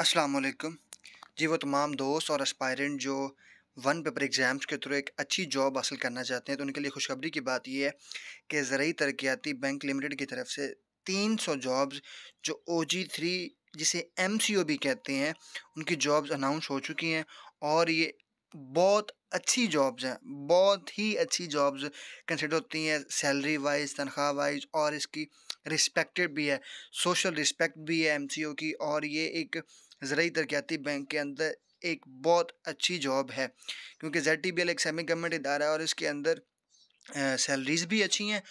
असलकम जी वो तमाम दोस्त और एस्पायरेंट जो वन पेपर एग्ज़ाम्स के थ्रू एक अच्छी जॉब हासिल करना चाहते हैं तो उनके लिए खुशखबरी की बात यह है कि ज़रूरी तरक्याती बैंक लिमिटेड की तरफ से 300 जॉब्स जो ओ जी थ्री जिसे एम सी ओ भी कहते हैं उनकी जॉब्स अनाउंस हो चुकी हैं और ये बहुत अच्छी जॉब्स हैं बहुत ही अच्छी जॉब्स कंसिडर होती हैं सैलरी वाइज तनख्वाह वाइज और इसकी रिस्पेक्टेड भी है सोशल रिस्पेक्ट भी है एम सी ओ की और ये एक ज़रिए तरक्याती बैंक के अंदर एक बहुत अच्छी जॉब है क्योंकि जेड टी बी एल एक सेमी गवर्नमेंट इदारा है और इसके अंदर सैलरीज़ भी अच्छी हैं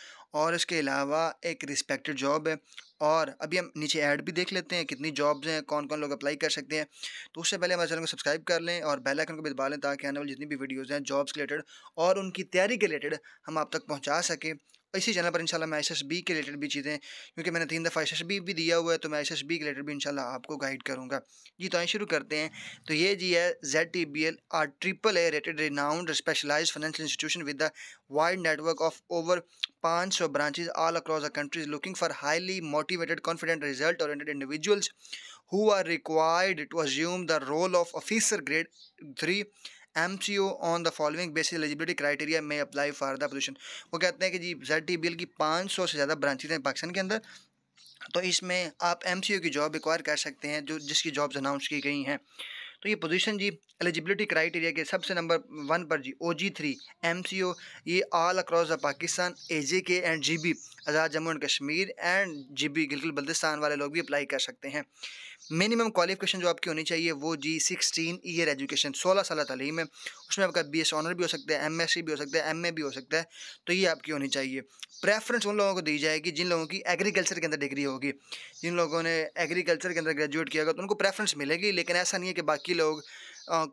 और इसके अलावा एक रिस्पेक्टेड जॉब है और अभी हम नीचे ऐड भी देख लेते हैं कितनी जॉब्स हैं कौन कौन लोग अप्लाई कर सकते हैं तो उससे पहले हमारे चैनल को सब्सक्राइब कर लें और बेल आइकन को भी दबा लें ताकि आने वाली जितनी भी वीडियोज़ हैं जॉब्स के रिलेटेड और उनकी तैयारी के रिलेटेड हम आप तक पहुँचा सकें इसी चैनल पर इंशाल्लाह मैं एस के रिलेटेड भी चीज़ें क्योंकि मैंने तीन दफ़ा एस भी दिया हुआ है तो मैं एस के रिलेटेड भी इंशाल्लाह आपको गाइड करूँगा जी तो आइए शुरू करते हैं तो ये जी है Z T B L are triple A rated renowned specialize financial institution with the wide network of over पाँच सौ branches all across the countries looking for highly मोट motivated, confident, result oriented individuals who are required to assume the role of officer grade 3 MCO on the following basis eligibility criteria में apply for the position वो कहते हैं कि जी Z T bill की 500 से ज़्यादा branches हैं पाकिस्तान के अंदर तो इसमें आप एम की जॉब रिक्वायर कर सकते हैं जो जिसकी जॉब्स अनाउंस की गई हैं तो ये पोजीशन जी एलिजिबिलिटी क्राइटेरिया के सबसे नंबर वन पर G O G three M ये all across the Pakistan A J K and G B Azad Jammu and Kashmir and G B Gilgit Baltistan वाले लोग भी अप्लाई कर सकते हैं मिनिमम क्वालिफिकेशन जो आपकी होनी चाहिए वो जी सिक्सटीन ईयर एजुकेशन सोलह साल तलीम है उसमें आपका बी एस ऑनर भी हो सकता है एम एस सी भी हो सकता है एम ए भी हो सकता है तो ये आपकी होनी चाहिए प्रेफरेंस उन लोगों को दी जाएगी जिन लोगों की एग्रीकल्चर के अंदर डिग्री होगी जिन लोगों ने एग्रीकल्चर के अंदर ग्रेजुएट किया होगा तो उनको प्रेफरेंस मिलेगी लेकिन ऐसा नहीं है कि बाकी लोग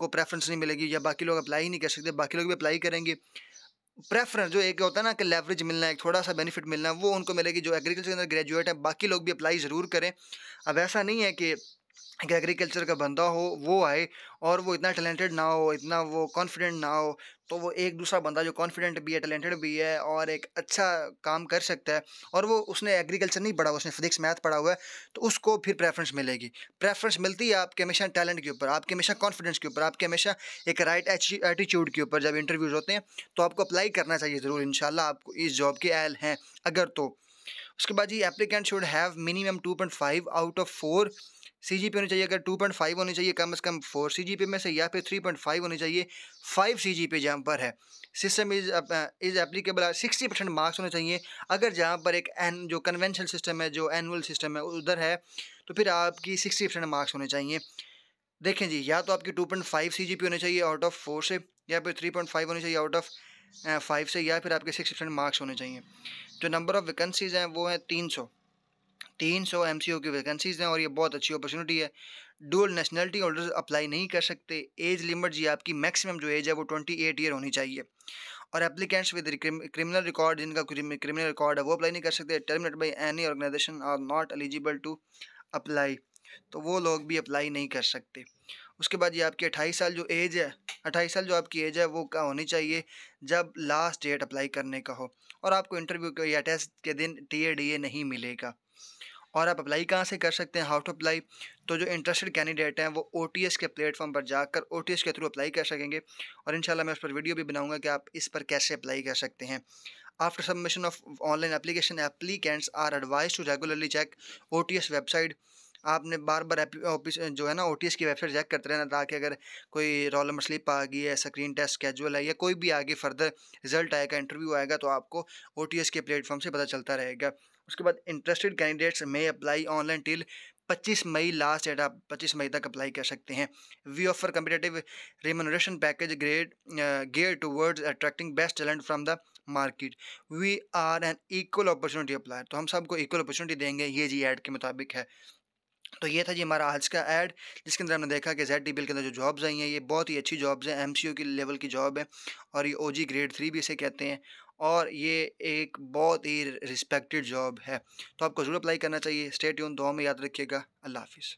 को प्रेफरेंस नहीं मिलेगी या बाकी लोग अप्लाई नहीं कर सकते बाकी लोग भी अप्लाई करेंगे प्रेफरेंस जो एक होता है ना कि लेवरेज मिलना है थोड़ा सा बेनिफिट मिलना है वो उनको मिलेगी जो एग्रीकल्चर के अंदर ग्रेजुएट है बाकी लोग भी अप्लाई ज़रूर करें अब ऐसा नहीं है कि कि एग्रीकल्चर का बंदा हो वो आए और वो इतना टैलेंटेड ना हो इतना वो कॉन्फिडेंट ना हो तो वो एक दूसरा बंदा जो कॉन्फिडेंट भी है टैलेंटेड भी है और एक अच्छा काम कर सकता है और वो उसने एग्रीकल्चर नहीं पढ़ा उसने फिजिक्स मैथ पढ़ा हुआ है तो उसको फिर प्रेफरेंस मिलेगी प्रेफरेंस मिलती है आपके हमेशा टैलेंट के ऊपर आपके हमेशा कॉन्फिडेंस के ऊपर आपके हमेशा एक राइट एटीट्यूड के ऊपर जब इंटरव्यूज़ होते हैं तो आपको अप्लाई करना चाहिए ज़रूर इन आपको इस जॉब के एल हैं अगर तो उसके बाद जी applicant should have minimum two point five out of four C G P होनी चाहिए अगर टू पॉइंट फाइव होनी चाहिए कम से कम फोर सी जी पी में से या फिर थ्री पॉइंट फाइव होनी चाहिए फाइव सी जी पी जहाँ पर है system is is applicable sixty percent marks होने चाहिए अगर जहाँ पर एक एन जो कन्वेंशनल सिस्टम है जो एनुअल सिस्टम है उधर है तो फिर आपकी सिक्सटी परसेंट मार्क्स होने चाहिए देखें जी या तो आपकी two point five C G P होनी चाहिए आउट ऑफ फोर से या फिर थ्री पॉइंट फाइव होनी चाहिए आउट ऑफ फाइव से या फिर आपके सिक्स परसेंट मार्क्स होने चाहिए जो नंबर ऑफ़ वैकेंसीज़ हैं वो हैं तीन सौ तीन सौ एम सी की वैकेंसीज हैं और ये बहुत अच्छी अपॉर्चुनिटी है डूल नेशनलिटी होल्डर्स अप्लाई नहीं कर सकते एज लिमिट जी आपकी मैक्सिमम जो एज है वो ट्वेंटी एट ईयर होनी चाहिए और एप्लीकेंट्स विद क्रिमिनल रिकॉर्ड जिनका क्रिमिनल रिकॉर्ड है वो अप्लाई नहीं कर सकते terminate by any organisation are not eligible to apply तो वो लोग भी अप्लाई नहीं कर सकते उसके बाद ये आपकी अट्ठाईस साल जो एज है अट्ठाईस साल जो आपकी एज है वो का होनी चाहिए जब लास्ट डेट अप्लाई करने का हो और आपको इंटरव्यू या टेस्ट के दिन टी ए डी ए नहीं मिलेगा और आप अप्लाई कहाँ से कर सकते हैं हाउ टू अप्लाई तो जो इंटरेस्टेड कैंडिडेट हैं वो ओ के प्लेटफॉर्म पर जाकर ओ के थ्रू अप्लाई कर सकेंगे और इन मैं उस पर वीडियो भी बनाऊँगा कि आप इस पर कैसे अप्लाई कर सकते हैं of online of online are advise to regularly check O T S website आपने बार बार ऑफिस जो है ना ओ की वेबसाइट चेक करते रहना ताकि अगर कोई रोल नंबर स्लिप आ गई है स्क्रीन टेस्ट कैजुअल है या कोई भी आगे फर्दर रिजल्ट आएगा इंटरव्यू आएगा तो आपको ओ के प्लेटफॉर्म से पता चलता रहेगा उसके बाद interested candidates may apply online till 25 May last date आप 25 मई तक अप्लाई कर सकते हैं we offer competitive remuneration package grade gear towards attracting best talent from the market we are an equal opportunity apply तो हम सबको इक्वल अपॉर्चुनिटी देंगे ये जी एड के मुताबिक है तो ये था जी हमारा आज का एड जिसके अंदर हमने देखा कि जेड के अंदर जो जॉब्स आई हैं ये बहुत ही अच्छी जॉब्स हैं एम की लेवल की जॉब है और ये ओ ग्रेड थ्री भी इसे कहते हैं और ये एक बहुत ही रिस्पेक्टेड जॉब है तो आपको ज़रूर अप्लाई करना चाहिए स्टेट यून दो में याद रखिएगा अल्लाह हाफिज़